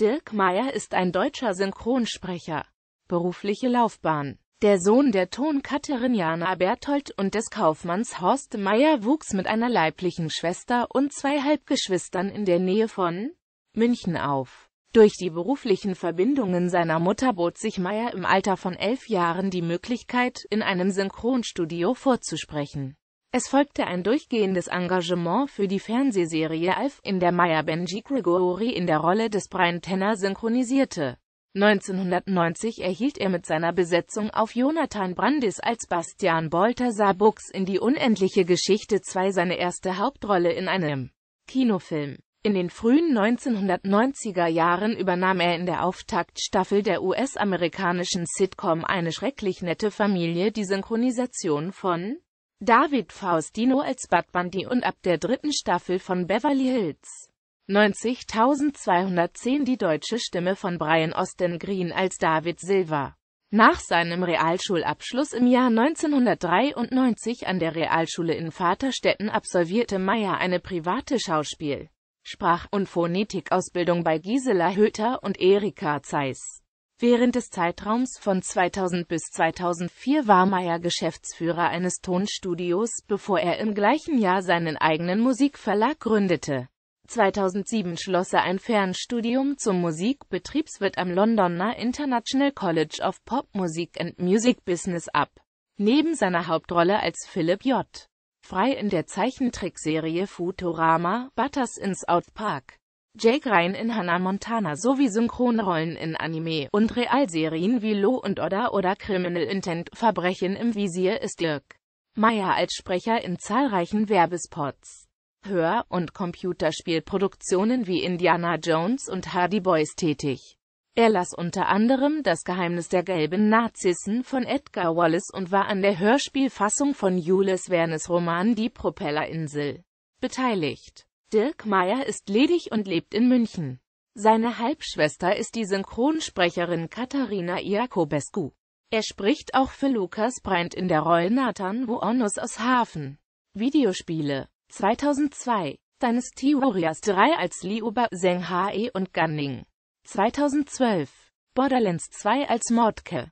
Dirk Meyer ist ein deutscher Synchronsprecher. Berufliche Laufbahn der Sohn der Tonkatterin Jana Berthold und des Kaufmanns Horst Meyer wuchs mit einer leiblichen Schwester und zwei Halbgeschwistern in der Nähe von München auf. Durch die beruflichen Verbindungen seiner Mutter bot sich Meyer im Alter von elf Jahren die Möglichkeit, in einem Synchronstudio vorzusprechen. Es folgte ein durchgehendes Engagement für die Fernsehserie Alf, in der Maya Benji Gregory in der Rolle des Brian Tenner synchronisierte. 1990 erhielt er mit seiner Besetzung auf Jonathan Brandis als Bastian Balthasar Buchs in die unendliche Geschichte 2 seine erste Hauptrolle in einem Kinofilm. In den frühen 1990er Jahren übernahm er in der Auftaktstaffel der US-amerikanischen Sitcom Eine schrecklich nette Familie die Synchronisation von David Faustino als Bad Bundy und ab der dritten Staffel von Beverly Hills 90210 die deutsche Stimme von Brian Austin Green als David Silva. Nach seinem Realschulabschluss im Jahr 1993 an der Realschule in Vaterstetten absolvierte Meyer eine private Schauspiel-, Sprach- und Phonetikausbildung bei Gisela Höter und Erika Zeiss. Während des Zeitraums von 2000 bis 2004 war Meyer Geschäftsführer eines Tonstudios, bevor er im gleichen Jahr seinen eigenen Musikverlag gründete. 2007 schloss er ein Fernstudium zum Musikbetriebswirt am Londoner International College of Pop Music and Music Business ab. Neben seiner Hauptrolle als Philip J. Frei in der Zeichentrickserie Futurama, Butters in South Park Jake Ryan in Hannah Montana sowie Synchronrollen in Anime- und Realserien wie Law and Order oder Criminal Intent Verbrechen im Visier ist Dirk Meyer als Sprecher in zahlreichen Werbespots. Hör- und Computerspielproduktionen wie Indiana Jones und Hardy Boys tätig. Er las unter anderem Das Geheimnis der gelben Narzissen von Edgar Wallace und war an der Hörspielfassung von Jules Vernes Roman Die Propellerinsel beteiligt Dirk Meyer ist ledig und lebt in München. Seine Halbschwester ist die Synchronsprecherin Katharina Iacobescu. Er spricht auch für Lukas Brandt in der Rolle Nathan Buonus aus Hafen. Videospiele 2002 Deines Theorias 3 als Liuba Hae und Gunning 2012 Borderlands 2 als Mordke